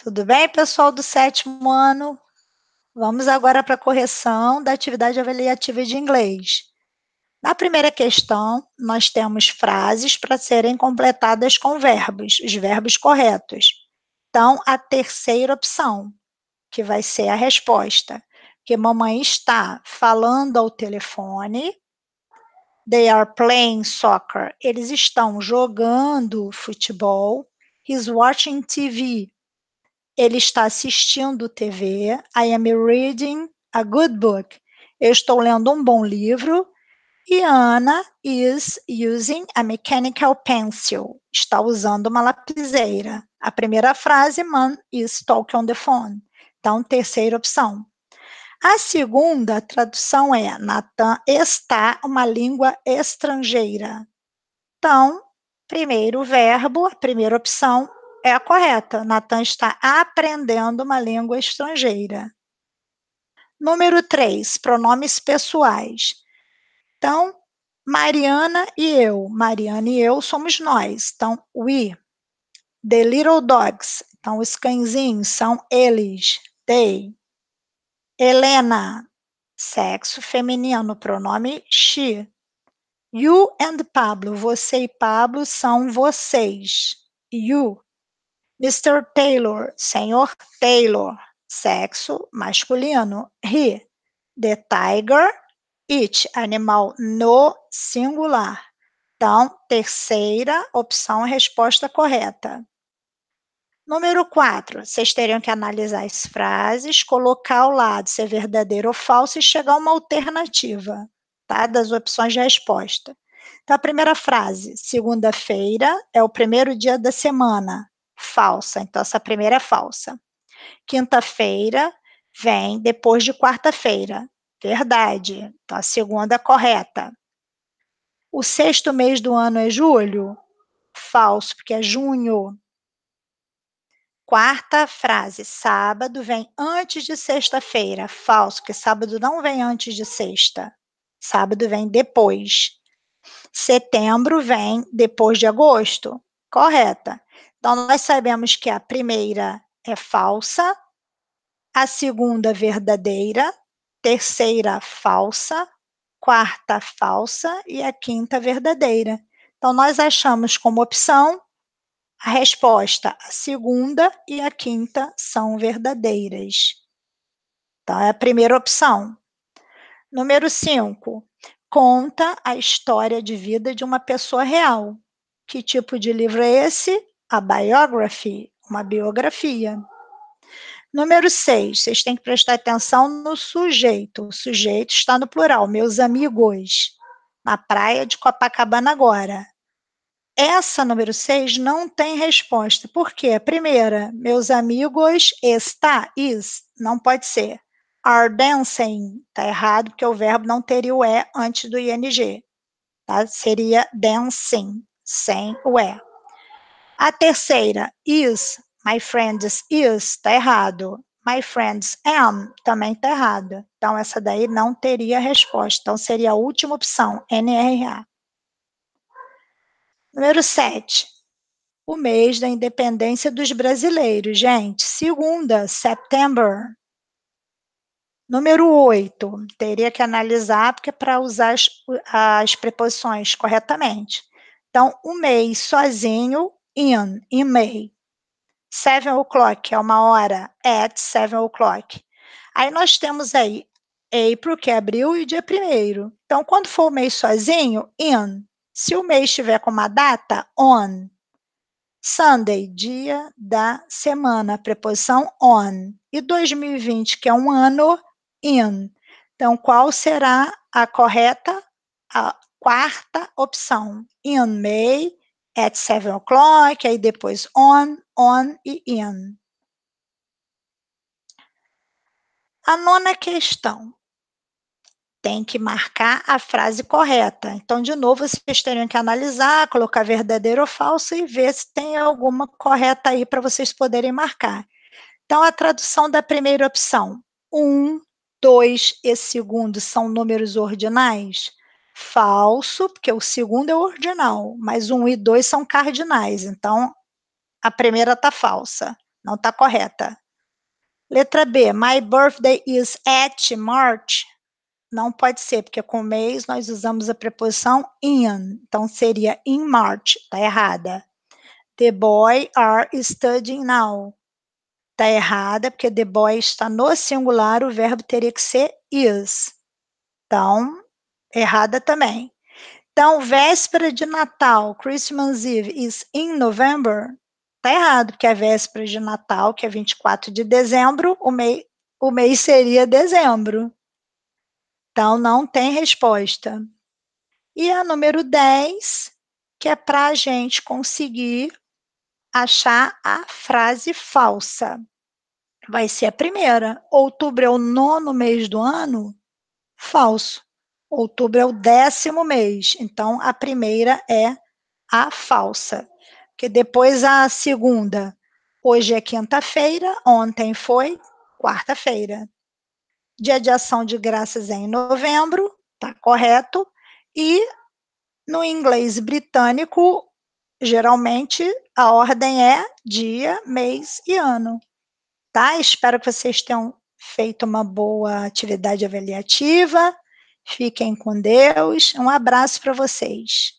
Tudo bem, pessoal do sétimo ano? Vamos agora para a correção da atividade avaliativa de inglês. Na primeira questão, nós temos frases para serem completadas com verbos, os verbos corretos. Então, a terceira opção, que vai ser a resposta, que mamãe está falando ao telefone. They are playing soccer. Eles estão jogando futebol. He's watching TV. Ele está assistindo TV. I am reading a good book. Eu estou lendo um bom livro. E Ana is using a mechanical pencil. Está usando uma lapiseira. A primeira frase, man is talking on the phone. Então, terceira opção. A segunda tradução é: Natan está uma língua estrangeira. Então, primeiro verbo, a primeira opção, é a correta. Natan está aprendendo uma língua estrangeira. Número 3, pronomes pessoais. Então, Mariana e eu. Mariana e eu somos nós. Então, we. The little dogs. Então, os cãezinhos são eles. They. Helena. Sexo feminino, pronome she. You and Pablo. Você e Pablo são vocês. You. Mr. Taylor, Sr. Taylor, sexo masculino. He, the tiger, it, animal no singular. Então, terceira opção, resposta correta. Número 4, vocês teriam que analisar as frases, colocar ao lado se é verdadeiro ou falso e chegar a uma alternativa, tá? Das opções de resposta. Então, a primeira frase, segunda-feira é o primeiro dia da semana falsa. Então, essa primeira é falsa. Quinta-feira vem depois de quarta-feira. Verdade. Então, a segunda é correta. O sexto mês do ano é julho? Falso, porque é junho. Quarta frase, sábado vem antes de sexta-feira. Falso, porque sábado não vem antes de sexta. Sábado vem depois. Setembro vem depois de agosto. Correta. Então, nós sabemos que a primeira é falsa, a segunda verdadeira, terceira falsa, quarta falsa e a quinta verdadeira. Então, nós achamos como opção a resposta, a segunda e a quinta são verdadeiras. Então, é a primeira opção. Número 5. Conta a história de vida de uma pessoa real. Que tipo de livro é esse? a biography, uma biografia. Número 6, vocês têm que prestar atenção no sujeito. O sujeito está no plural, meus amigos, na praia de Copacabana agora. Essa número 6 não tem resposta. Por quê? Primeira, meus amigos está, is, não pode ser. Are dancing, está errado, porque o verbo não teria o E é antes do ING. Tá? Seria dancing, sem o E. É. A terceira, is, my friends is, está errado. My friends am também está errado. Então, essa daí não teria resposta. Então, seria a última opção, NRA. Número 7. O mês da independência dos brasileiros, gente. Segunda, September Número 8. Teria que analisar, porque é para usar as, as preposições corretamente. Então, o mês sozinho in, e may. Seven o'clock, é uma hora, at seven o'clock. Aí nós temos aí April, que é abril, e dia primeiro. Então, quando for o mês sozinho, in. Se o mês estiver com uma data, on. Sunday, dia da semana, preposição on. E 2020, que é um ano, in. Então, qual será a correta, a quarta opção? In May, at seven o'clock, aí depois on, on e in. A nona questão. Tem que marcar a frase correta. Então, de novo, vocês teriam que analisar, colocar verdadeiro ou falso e ver se tem alguma correta aí para vocês poderem marcar. Então, a tradução da primeira opção: um, dois e segundo são números ordinais? Falso, porque o segundo é ordinal, mas um e dois são cardinais, então a primeira está falsa, não está correta. Letra B, my birthday is at March. Não pode ser, porque com mês nós usamos a preposição in, então seria in March, tá errada. The boy are studying now. tá errada, porque the boy está no singular, o verbo teria que ser is. Então, errada também. Então, véspera de Natal, Christmas Eve is in November, tá errado, porque é véspera de Natal, que é 24 de dezembro, o, mei, o mês seria dezembro. Então, não tem resposta. E a número 10, que é para a gente conseguir achar a frase falsa. Vai ser a primeira. Outubro é o nono mês do ano? Falso. Outubro é o décimo mês, então a primeira é a falsa. Que depois a segunda, hoje é quinta-feira, ontem foi quarta-feira. Dia de ação de graças é em novembro, tá correto? E no inglês britânico, geralmente a ordem é dia, mês e ano. Tá? Espero que vocês tenham feito uma boa atividade avaliativa. Fiquem com Deus. Um abraço para vocês.